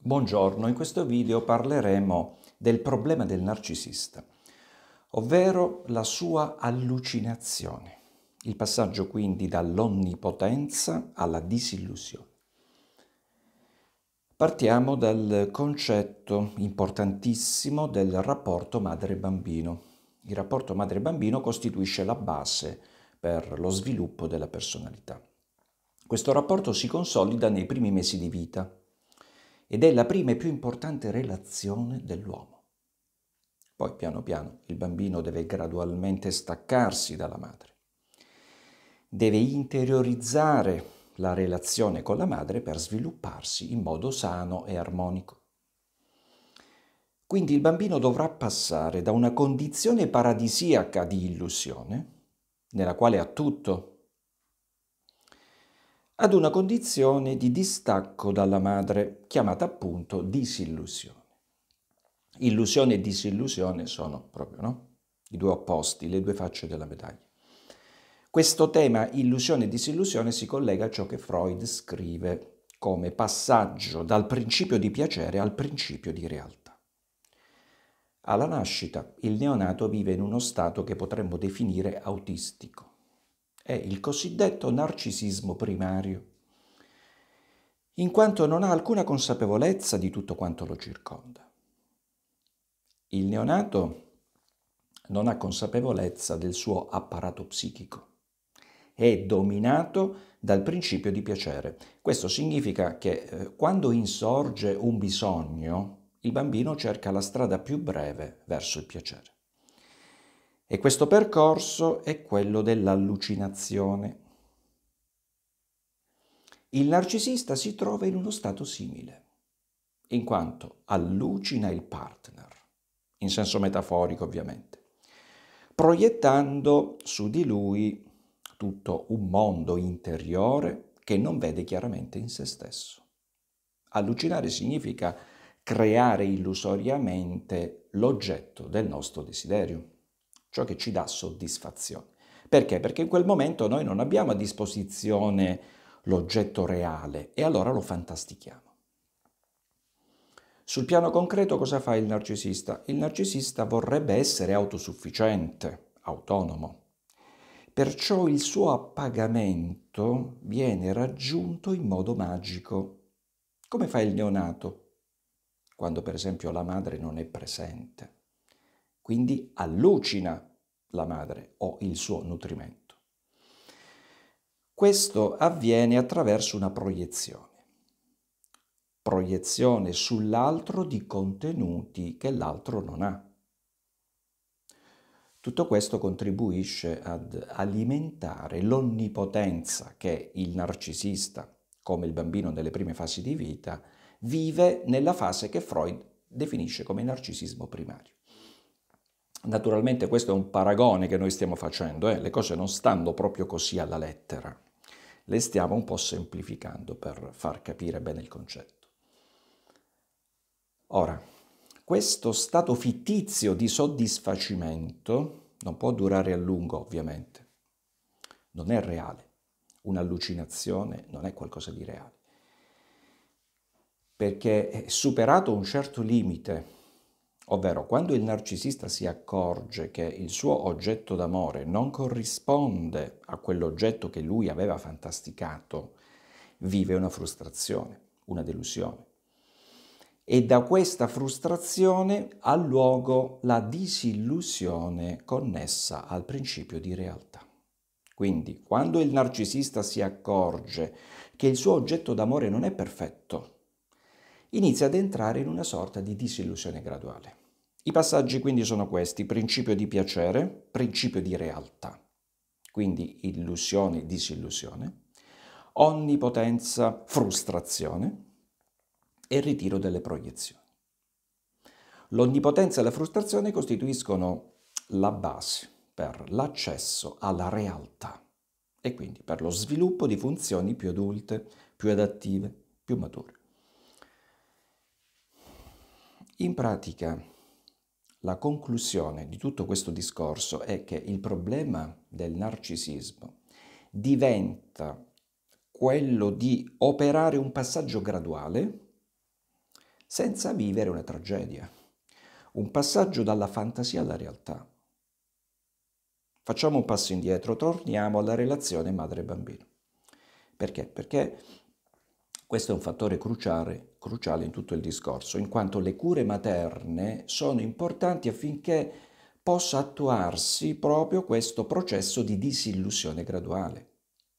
Buongiorno, in questo video parleremo del problema del narcisista, ovvero la sua allucinazione, il passaggio quindi dall'onnipotenza alla disillusione. Partiamo dal concetto importantissimo del rapporto madre-bambino. Il rapporto madre-bambino costituisce la base per lo sviluppo della personalità. Questo rapporto si consolida nei primi mesi di vita, ed è la prima e più importante relazione dell'uomo. Poi piano piano il bambino deve gradualmente staccarsi dalla madre, deve interiorizzare la relazione con la madre per svilupparsi in modo sano e armonico. Quindi il bambino dovrà passare da una condizione paradisiaca di illusione, nella quale ha tutto, ad una condizione di distacco dalla madre, chiamata appunto disillusione. Illusione e disillusione sono proprio no? i due opposti, le due facce della medaglia. Questo tema illusione e disillusione si collega a ciò che Freud scrive come passaggio dal principio di piacere al principio di realtà. Alla nascita il neonato vive in uno stato che potremmo definire autistico è il cosiddetto narcisismo primario, in quanto non ha alcuna consapevolezza di tutto quanto lo circonda. Il neonato non ha consapevolezza del suo apparato psichico, è dominato dal principio di piacere. Questo significa che eh, quando insorge un bisogno, il bambino cerca la strada più breve verso il piacere. E questo percorso è quello dell'allucinazione. Il narcisista si trova in uno stato simile, in quanto allucina il partner, in senso metaforico ovviamente, proiettando su di lui tutto un mondo interiore che non vede chiaramente in se stesso. Allucinare significa creare illusoriamente l'oggetto del nostro desiderio ciò che ci dà soddisfazione. Perché? Perché in quel momento noi non abbiamo a disposizione l'oggetto reale e allora lo fantastichiamo. Sul piano concreto cosa fa il narcisista? Il narcisista vorrebbe essere autosufficiente, autonomo. Perciò il suo appagamento viene raggiunto in modo magico. Come fa il neonato quando per esempio la madre non è presente? Quindi allucina la madre o il suo nutrimento. Questo avviene attraverso una proiezione, proiezione sull'altro di contenuti che l'altro non ha. Tutto questo contribuisce ad alimentare l'onnipotenza che il narcisista, come il bambino nelle prime fasi di vita, vive nella fase che Freud definisce come narcisismo primario. Naturalmente questo è un paragone che noi stiamo facendo, eh? le cose non stanno proprio così alla lettera, le stiamo un po' semplificando per far capire bene il concetto. Ora, questo stato fittizio di soddisfacimento non può durare a lungo, ovviamente, non è reale, un'allucinazione non è qualcosa di reale, perché è superato un certo limite, Ovvero, quando il narcisista si accorge che il suo oggetto d'amore non corrisponde a quell'oggetto che lui aveva fantasticato, vive una frustrazione, una delusione. E da questa frustrazione ha luogo la disillusione connessa al principio di realtà. Quindi, quando il narcisista si accorge che il suo oggetto d'amore non è perfetto, inizia ad entrare in una sorta di disillusione graduale. I passaggi quindi sono questi, principio di piacere, principio di realtà, quindi illusione, disillusione, onnipotenza, frustrazione e ritiro delle proiezioni. L'onnipotenza e la frustrazione costituiscono la base per l'accesso alla realtà e quindi per lo sviluppo di funzioni più adulte, più adattive, più mature. In pratica, la conclusione di tutto questo discorso è che il problema del narcisismo diventa quello di operare un passaggio graduale senza vivere una tragedia, un passaggio dalla fantasia alla realtà. Facciamo un passo indietro, torniamo alla relazione madre-bambino. Perché? Perché questo è un fattore cruciale, cruciale in tutto il discorso, in quanto le cure materne sono importanti affinché possa attuarsi proprio questo processo di disillusione graduale.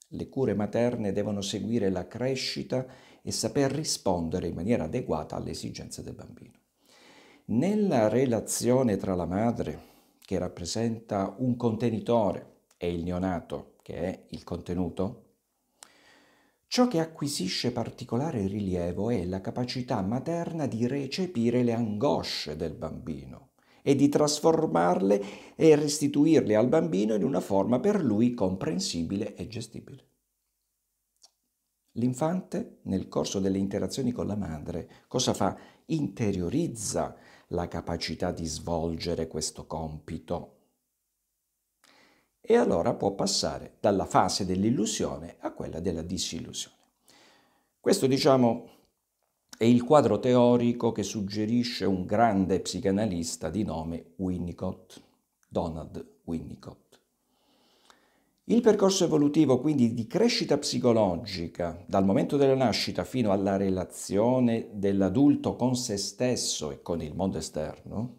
Le cure materne devono seguire la crescita e saper rispondere in maniera adeguata alle esigenze del bambino. Nella relazione tra la madre, che rappresenta un contenitore, e il neonato, che è il contenuto, Ciò che acquisisce particolare rilievo è la capacità materna di recepire le angosce del bambino e di trasformarle e restituirle al bambino in una forma per lui comprensibile e gestibile. L'infante, nel corso delle interazioni con la madre, cosa fa? Interiorizza la capacità di svolgere questo compito e allora può passare dalla fase dell'illusione a quella della disillusione. Questo, diciamo, è il quadro teorico che suggerisce un grande psicanalista di nome Winnicott, Donald Winnicott. Il percorso evolutivo quindi di crescita psicologica dal momento della nascita fino alla relazione dell'adulto con se stesso e con il mondo esterno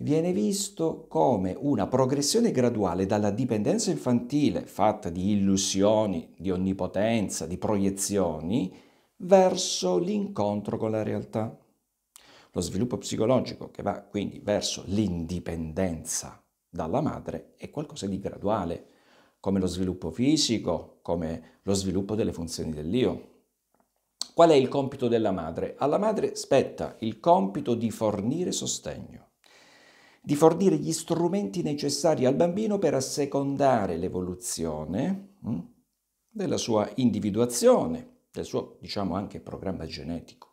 viene visto come una progressione graduale dalla dipendenza infantile, fatta di illusioni, di onnipotenza, di proiezioni, verso l'incontro con la realtà. Lo sviluppo psicologico che va quindi verso l'indipendenza dalla madre è qualcosa di graduale, come lo sviluppo fisico, come lo sviluppo delle funzioni dell'io. Qual è il compito della madre? Alla madre spetta il compito di fornire sostegno di fornire gli strumenti necessari al bambino per assecondare l'evoluzione mm, della sua individuazione, del suo, diciamo, anche programma genetico.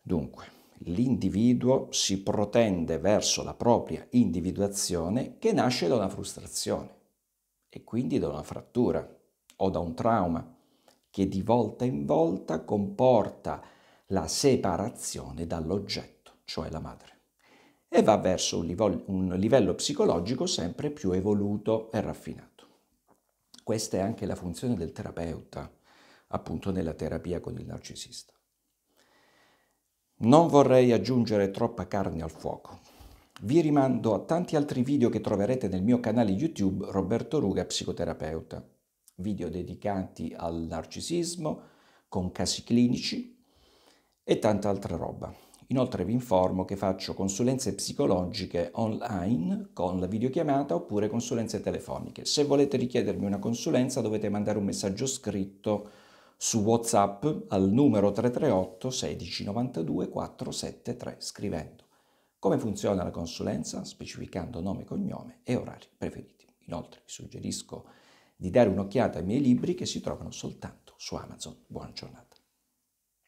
Dunque, l'individuo si protende verso la propria individuazione che nasce da una frustrazione e quindi da una frattura o da un trauma che di volta in volta comporta la separazione dall'oggetto, cioè la madre e va verso un livello, un livello psicologico sempre più evoluto e raffinato. Questa è anche la funzione del terapeuta, appunto nella terapia con il narcisista. Non vorrei aggiungere troppa carne al fuoco. Vi rimando a tanti altri video che troverete nel mio canale YouTube Roberto Ruga Psicoterapeuta, video dedicati al narcisismo, con casi clinici e tanta altra roba. Inoltre vi informo che faccio consulenze psicologiche online con la videochiamata oppure consulenze telefoniche. Se volete richiedermi una consulenza dovete mandare un messaggio scritto su WhatsApp al numero 338 16 92 473 scrivendo come funziona la consulenza specificando nome, cognome e orari preferiti. Inoltre vi suggerisco di dare un'occhiata ai miei libri che si trovano soltanto su Amazon. Buona giornata.